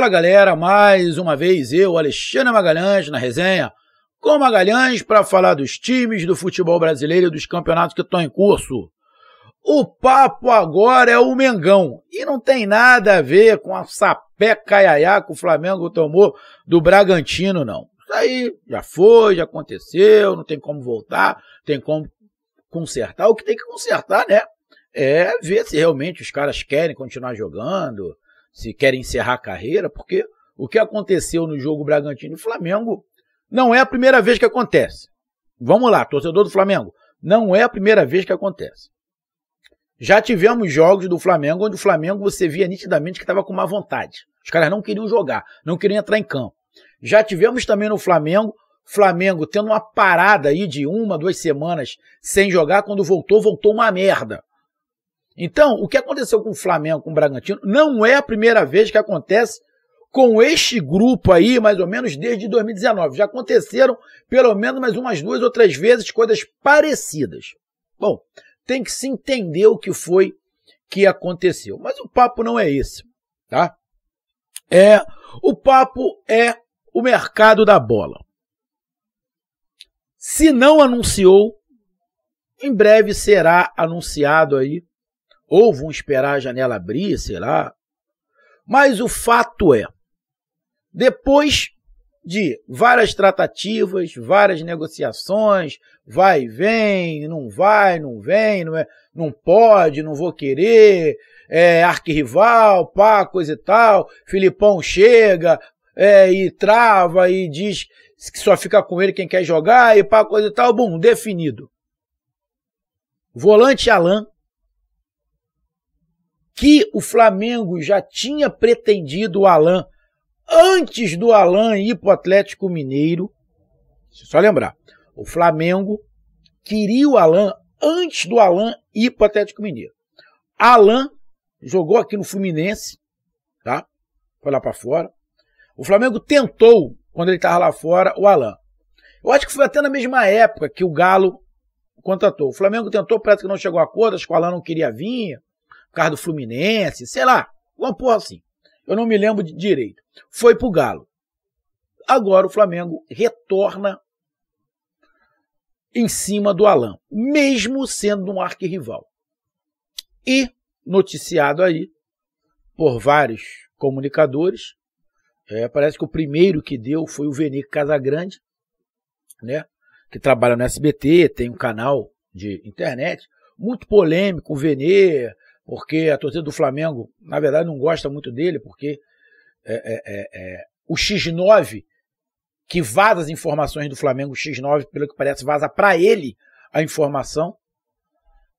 Fala galera, mais uma vez eu, Alexandre Magalhães, na resenha com Magalhães para falar dos times do futebol brasileiro e dos campeonatos que estão em curso. O papo agora é o Mengão e não tem nada a ver com a sapé caiaiá que o Flamengo tomou do Bragantino, não. Isso aí já foi, já aconteceu, não tem como voltar, tem como consertar. O que tem que consertar, né? É ver se realmente os caras querem continuar jogando, se quer encerrar a carreira, porque o que aconteceu no jogo Bragantino e Flamengo não é a primeira vez que acontece. Vamos lá, torcedor do Flamengo, não é a primeira vez que acontece. Já tivemos jogos do Flamengo onde o Flamengo você via nitidamente que estava com má vontade. Os caras não queriam jogar, não queriam entrar em campo. Já tivemos também no Flamengo, Flamengo tendo uma parada aí de uma, duas semanas sem jogar, quando voltou, voltou uma merda. Então, o que aconteceu com o Flamengo, com o Bragantino, não é a primeira vez que acontece com este grupo aí, mais ou menos desde 2019. Já aconteceram pelo menos mais umas duas ou três vezes coisas parecidas. Bom, tem que se entender o que foi que aconteceu. Mas o papo não é esse, tá? É, o papo é o mercado da bola. Se não anunciou, em breve será anunciado aí ou vão esperar a janela abrir, sei lá. Mas o fato é, depois de várias tratativas, várias negociações, vai, vem, não vai, não vem, não, é, não pode, não vou querer, é, arquirrival, pá, coisa e tal, Filipão chega é, e trava e diz que só fica com ele quem quer jogar e pá, coisa e tal, bum, definido. Volante Alan que o Flamengo já tinha pretendido o Alain antes do Alain ir para o Atlético Mineiro. só lembrar, o Flamengo queria o Alain antes do Alain ir para o Atlético Mineiro. Alain jogou aqui no Fluminense, tá? Foi lá para fora. O Flamengo tentou, quando ele estava lá fora, o Alain. Eu acho que foi até na mesma época que o Galo contratou. O Flamengo tentou, parece que não chegou a acordo, acho que o Alain não queria vir por causa do Fluminense, sei lá, uma porra assim. Eu não me lembro de direito. Foi pro Galo. Agora o Flamengo retorna em cima do Alain, mesmo sendo um arquirrival. E noticiado aí por vários comunicadores, é, parece que o primeiro que deu foi o Venê Casagrande, né, que trabalha no SBT, tem um canal de internet, muito polêmico, o Venê porque a torcida do Flamengo, na verdade, não gosta muito dele, porque é, é, é, é o X9 que vaza as informações do Flamengo, o X9, pelo que parece, vaza para ele a informação.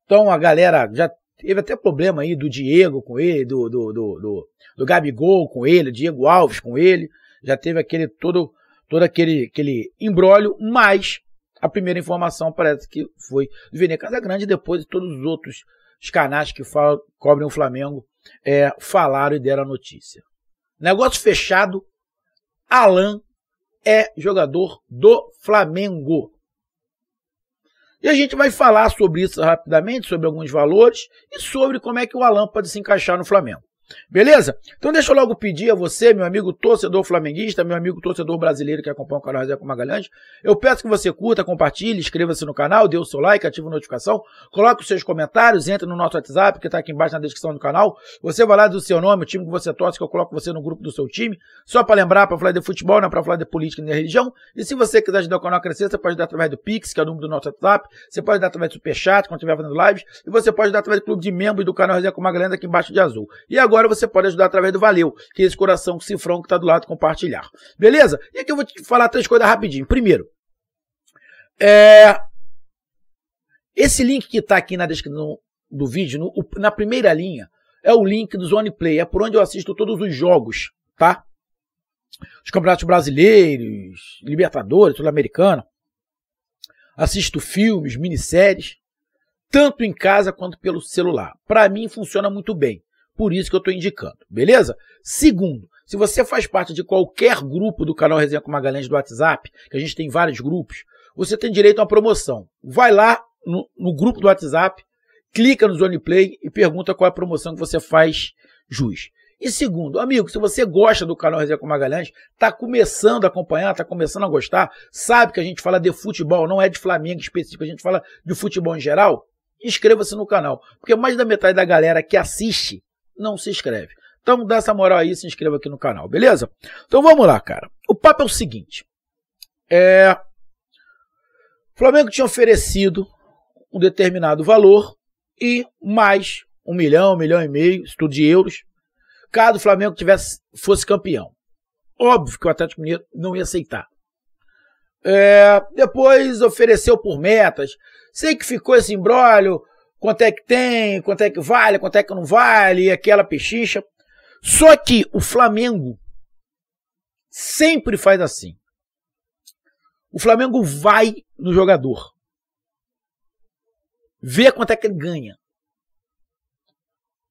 Então a galera já teve até problema aí do Diego com ele, do, do, do, do, do Gabigol com ele, Diego Alves com ele, já teve aquele todo, todo aquele, aquele embrólio, mas a primeira informação parece que foi do Vene Casagrande, depois de todos os outros os canais que falam, cobrem o Flamengo é, falaram e deram a notícia. Negócio fechado, Alan é jogador do Flamengo. E a gente vai falar sobre isso rapidamente, sobre alguns valores e sobre como é que o Alan pode se encaixar no Flamengo. Beleza? Então deixa eu logo pedir a você, meu amigo torcedor flamenguista, meu amigo torcedor brasileiro que acompanha o canal José com Magalhães, eu peço que você curta, compartilhe, inscreva-se no canal, dê o seu like, ative a notificação, coloque os seus comentários, entre no nosso WhatsApp que está aqui embaixo na descrição do canal. Você vai lá do seu nome, o time que você torce, que eu coloco você no grupo do seu time, só para lembrar, para falar de futebol, não é para falar de política nem de religião. E se você quiser ajudar o canal a crescer, você pode ajudar através do Pix, que é o número do nosso WhatsApp, você pode ajudar através do Superchat, quando estiver fazendo lives, e você pode ajudar através do clube de membros do canal José com Magalhães aqui embaixo de azul. E agora agora você pode ajudar através do Valeu, que é esse coração cifrão que está do lado compartilhar. Beleza? E aqui eu vou te falar três coisas rapidinho. Primeiro, é... esse link que está aqui na descrição do vídeo, no, na primeira linha, é o link do Zone Play, é por onde eu assisto todos os jogos, tá? Os campeonatos brasileiros, Libertadores, Sul-Americano. Assisto filmes, minisséries, tanto em casa quanto pelo celular. Para mim funciona muito bem. Por isso que eu estou indicando, beleza? Segundo, se você faz parte de qualquer grupo do canal Resenha com Magalhães do WhatsApp, que a gente tem vários grupos, você tem direito a uma promoção. Vai lá no, no grupo do WhatsApp, clica no Zone Play e pergunta qual é a promoção que você faz jus. E segundo, amigo, se você gosta do canal Resenha com Magalhães, está começando a acompanhar, está começando a gostar, sabe que a gente fala de futebol, não é de Flamengo específico, a gente fala de futebol em geral, inscreva-se no canal. Porque mais da metade da galera que assiste não se inscreve. Então dá essa moral aí, se inscreva aqui no canal, beleza? Então vamos lá, cara. O papo é o seguinte. É... O Flamengo tinha oferecido um determinado valor e mais um milhão, um milhão e meio, estudo de euros, caso o Flamengo tivesse, fosse campeão. Óbvio que o Atlético Mineiro não ia aceitar. É... Depois ofereceu por metas. Sei que ficou esse imbróglio, quanto é que tem, quanto é que vale, quanto é que não vale, e aquela pechincha. Só que o Flamengo sempre faz assim. O Flamengo vai no jogador. Vê quanto é que ele ganha.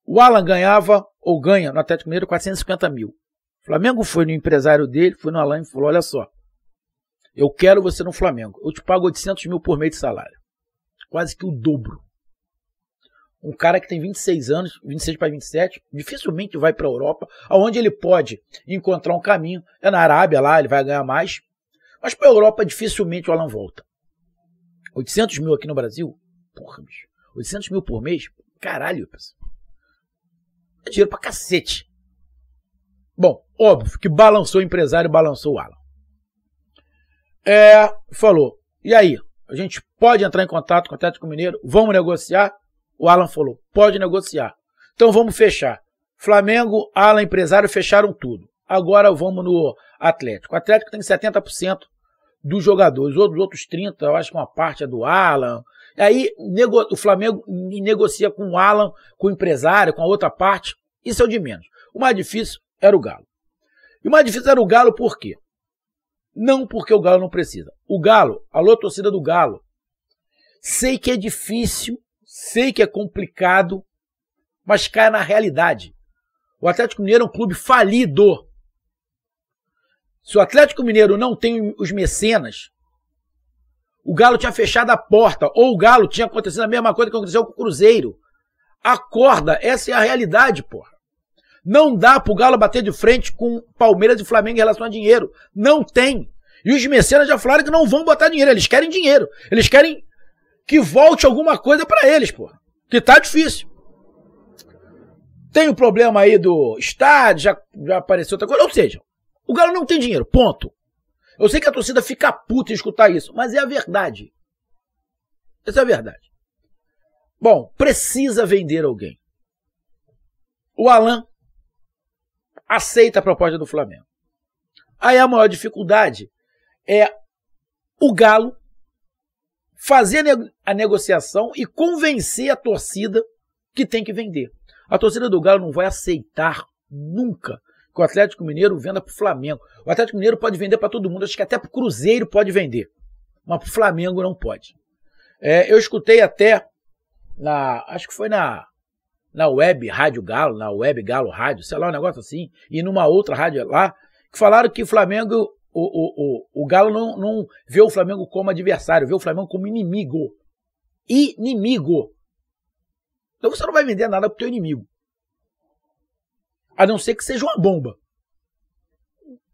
O Alan ganhava, ou ganha, no Atlético Mineiro, 450 mil. O Flamengo foi no empresário dele, foi no Alan e falou, olha só, eu quero você no Flamengo. Eu te pago 800 mil por mês de salário. Quase que o dobro um cara que tem 26 anos, 26 para 27, dificilmente vai para a Europa, aonde ele pode encontrar um caminho. É na Arábia lá, ele vai ganhar mais. Mas para a Europa, dificilmente o Alan volta. 800 mil aqui no Brasil? Porra, bicho. 800 mil por mês? Caralho, pessoal. É dinheiro para cacete. Bom, óbvio que balançou o empresário, balançou o Alan. É, falou. E aí? A gente pode entrar em contato com o Atlético Mineiro, vamos negociar. O Alan falou: pode negociar. Então vamos fechar. Flamengo, Alan, empresário fecharam tudo. Agora vamos no Atlético. O Atlético tem 70% dos jogadores, os outros 30%, eu acho que uma parte é do Alan. Aí o Flamengo negocia com o Alan, com o empresário, com a outra parte. Isso é o de menos. O mais difícil era o Galo. E o mais difícil era o Galo por quê? Não porque o Galo não precisa. O Galo, alô torcida do Galo, sei que é difícil sei que é complicado, mas cai na realidade. O Atlético Mineiro é um clube falido. Se o Atlético Mineiro não tem os mecenas, o Galo tinha fechado a porta, ou o Galo tinha acontecido a mesma coisa que aconteceu com o Cruzeiro. Acorda, essa é a realidade, porra. Não dá pro Galo bater de frente com Palmeiras e Flamengo em relação a dinheiro. Não tem. E os mecenas já falaram que não vão botar dinheiro, eles querem dinheiro. Eles querem que volte alguma coisa para eles, pô. Que tá difícil. Tem o problema aí do estádio, já, já apareceu outra coisa. Ou seja, o Galo não tem dinheiro, ponto. Eu sei que a torcida fica puta em escutar isso, mas é a verdade. Essa é a verdade. Bom, precisa vender alguém. O Alan aceita a proposta do Flamengo. Aí a maior dificuldade é o Galo fazer a negociação e convencer a torcida que tem que vender. A torcida do Galo não vai aceitar nunca que o Atlético Mineiro venda para o Flamengo. O Atlético Mineiro pode vender para todo mundo, acho que até para o Cruzeiro pode vender, mas para o Flamengo não pode. É, eu escutei até na, acho que foi na na web Rádio Galo, na web Galo Rádio, sei lá, um negócio assim, e numa outra rádio lá, que falaram que o Flamengo o, o, o, o Galo não, não vê o Flamengo como adversário, vê o Flamengo como inimigo. Inimigo. Então você não vai vender nada pro teu inimigo. A não ser que seja uma bomba.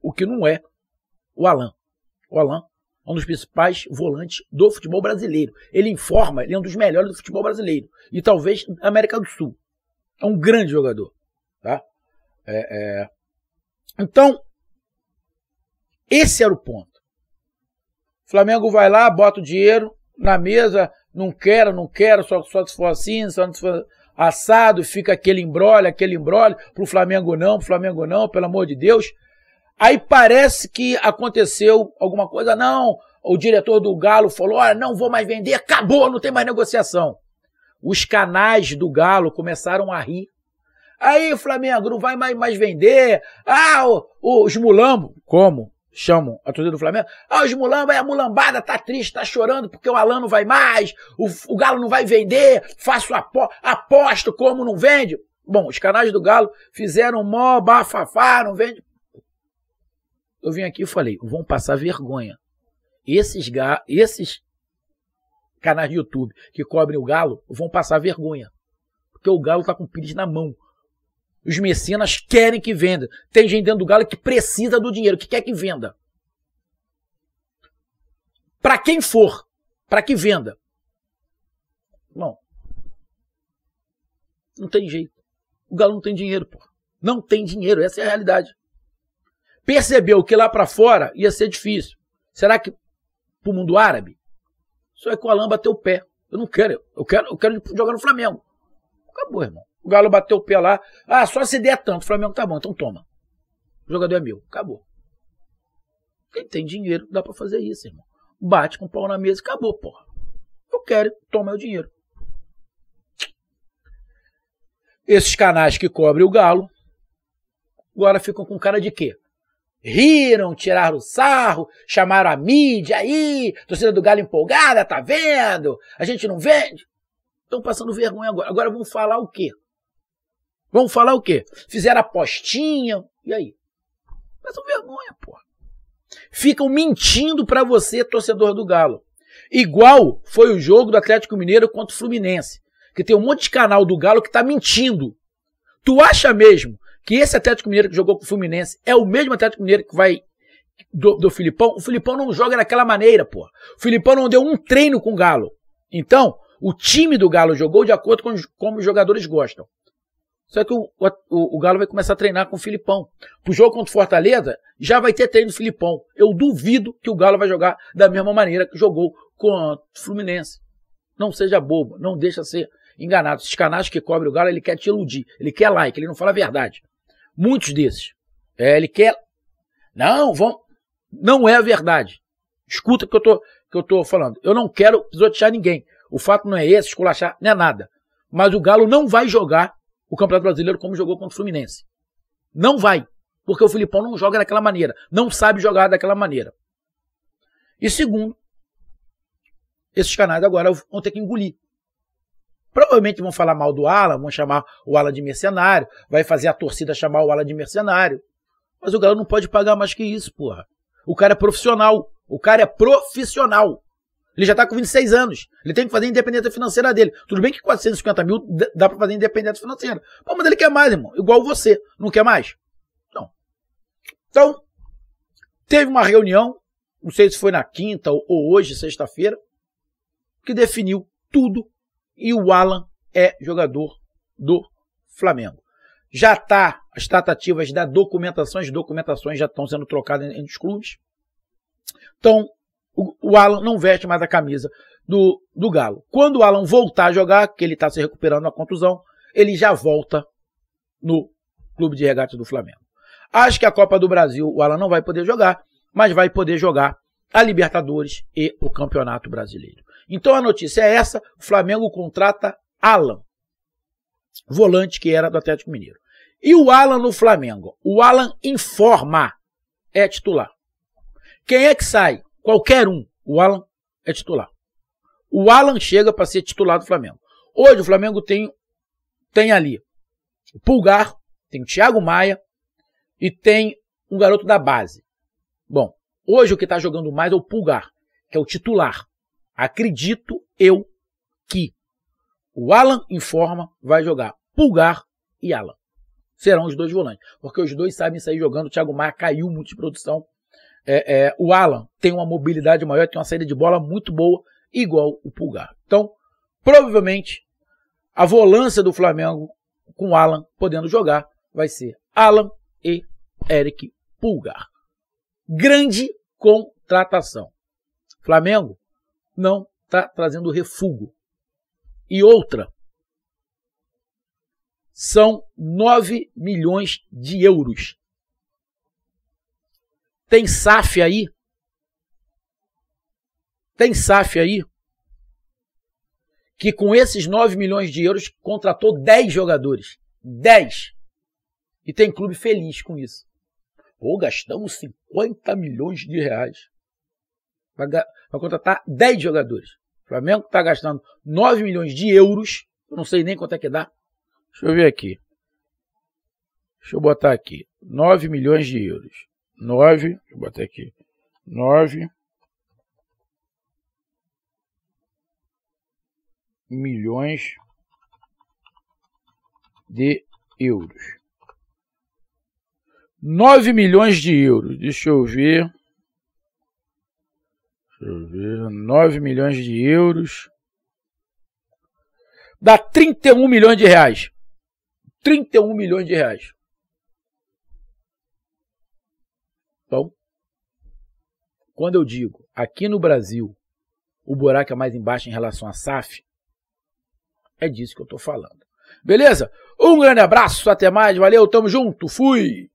O que não é o Alain. O Alain é um dos principais volantes do futebol brasileiro. Ele informa, ele é um dos melhores do futebol brasileiro. E talvez da América do Sul. É um grande jogador. Tá? É, é... Então, esse era o ponto. O Flamengo vai lá, bota o dinheiro na mesa, não quero, não quero, só, só se for assim, só se for assado, fica aquele embrolho, aquele embrolho, pro Flamengo não, pro Flamengo não, pelo amor de Deus. Aí parece que aconteceu alguma coisa, não, o diretor do Galo falou, olha, não vou mais vender, acabou, não tem mais negociação. Os canais do Galo começaram a rir. Aí, Flamengo, não vai mais, mais vender. Ah, os mulambos. Como? chamam a torcida do Flamengo. Ah, os mulamba, é a mulambada, tá triste, tá chorando porque o Alan não vai mais, o, o Galo não vai vender, faço apo, aposto como não vende. Bom, os canais do Galo fizeram mó bafafá, não vende. Eu vim aqui e falei, vão passar vergonha. Esses, ga, esses canais de YouTube que cobrem o Galo vão passar vergonha. Porque o Galo tá com o pires na mão. Os mecenas querem que venda. Tem gente dentro do Galo que precisa do dinheiro, que quer que venda. Para quem for, para que venda. Bom, Não tem jeito. O Galo não tem dinheiro, pô. Não tem dinheiro, essa é a realidade. Percebeu que lá para fora ia ser difícil. Será que pro mundo árabe? Só é com a lã bater o pé. Eu não quero, eu quero, eu quero jogar no Flamengo. Acabou, irmão. O Galo bateu o pé lá. Ah, só se der tanto. O Flamengo tá bom, então toma. O jogador é meu. Acabou. Quem tem dinheiro dá para fazer isso, irmão. Bate com o pau na mesa e acabou, porra. Eu quero, toma meu dinheiro. Esses canais que cobrem o Galo agora ficam com cara de quê? riram, tiraram o sarro, chamaram a mídia aí, torcida do Galo empolgada, tá vendo? A gente não vende. Estão passando vergonha agora. Agora vão falar o quê? Vão falar o quê? Fizeram apostinha. E aí? Mas vergonha, porra. Ficam mentindo para você, torcedor do Galo. Igual foi o jogo do Atlético Mineiro contra o Fluminense. Que tem um monte de canal do Galo que tá mentindo. Tu acha mesmo que esse Atlético Mineiro que jogou com o Fluminense é o mesmo Atlético Mineiro que vai do, do Filipão? O Filipão não joga daquela maneira, porra. O Filipão não deu um treino com o Galo. Então, o time do Galo jogou de acordo com como os jogadores gostam. Só que o, o, o, Galo vai começar a treinar com o Filipão. Pro jogo contra o Fortaleza, já vai ter treino do Filipão. Eu duvido que o Galo vai jogar da mesma maneira que jogou contra o Fluminense. Não seja bobo, não deixa ser enganado. Esses canais que cobrem o Galo, ele quer te iludir. Ele quer like, ele não fala a verdade. Muitos desses. É, ele quer. Não, vão. Não é a verdade. Escuta o que eu tô, que eu tô falando. Eu não quero pisotear ninguém. O fato não é esse, esculachar, não é nada. Mas o Galo não vai jogar o Campeonato Brasileiro como jogou contra o Fluminense. Não vai, porque o Filipão não joga daquela maneira, não sabe jogar daquela maneira. E segundo, esses canais agora vão ter que engolir. Provavelmente vão falar mal do Alan, vão chamar o Alan de mercenário, vai fazer a torcida chamar o Alan de mercenário. Mas o Galo não pode pagar mais que isso, porra. O cara é profissional. O cara é profissional. Ele já está com 26 anos. Ele tem que fazer independência financeira dele. Tudo bem que 450 mil dá para fazer independência financeira. Pô, mas ele quer mais, irmão. Igual você. Não quer mais? Não. Então, teve uma reunião, não sei se foi na quinta ou hoje, sexta-feira, que definiu tudo e o Alan é jogador do Flamengo. Já está as tratativas da documentação, as documentações já estão sendo trocadas entre os clubes. Então, o, o Alan não veste mais a camisa do, do Galo. Quando o Alan voltar a jogar, que ele está se recuperando da contusão, ele já volta no Clube de Regatas do Flamengo. Acho que a Copa do Brasil o Alan não vai poder jogar, mas vai poder jogar a Libertadores e o Campeonato Brasileiro. Então a notícia é essa: o Flamengo contrata Alan, volante que era do Atlético Mineiro. E o Alan no Flamengo? O Alan informa, é titular. Quem é que sai? Qualquer um. O Alan é titular. O Alan chega para ser titular do Flamengo. Hoje o Flamengo tem, tem ali o Pulgar, tem o Thiago Maia e tem um garoto da base. Bom, hoje o que está jogando mais é o Pulgar, que é o titular. Acredito eu que o Alan em forma vai jogar Pulgar e Alan. Serão os dois volantes, porque os dois sabem sair jogando. O Thiago Maia caiu muito de produção é, é, o Alan tem uma mobilidade maior, tem uma saída de bola muito boa, igual o Pulgar. Então, provavelmente, a volância do Flamengo com o Alan podendo jogar vai ser Alan e Eric Pulgar. Grande contratação. Flamengo não está trazendo refúgio. E outra, são 9 milhões de euros tem SAF aí? Tem SAF aí? Que com esses 9 milhões de euros contratou 10 jogadores. 10. E tem clube feliz com isso. Pô, gastamos 50 milhões de reais para contratar 10 jogadores. O Flamengo está gastando 9 milhões de euros. Eu não sei nem quanto é que dá. Deixa eu ver aqui. Deixa eu botar aqui. 9 milhões de euros. 9, vou eu botar aqui, 9 milhões de euros. 9 milhões de euros, deixa eu ver. Deixa eu ver, 9 milhões de euros. Dá 31 milhões de reais. 31 milhões de reais. Quando eu digo aqui no Brasil o buraco é mais embaixo em relação à SAF, é disso que eu estou falando. Beleza? Um grande abraço, até mais, valeu, tamo junto, fui!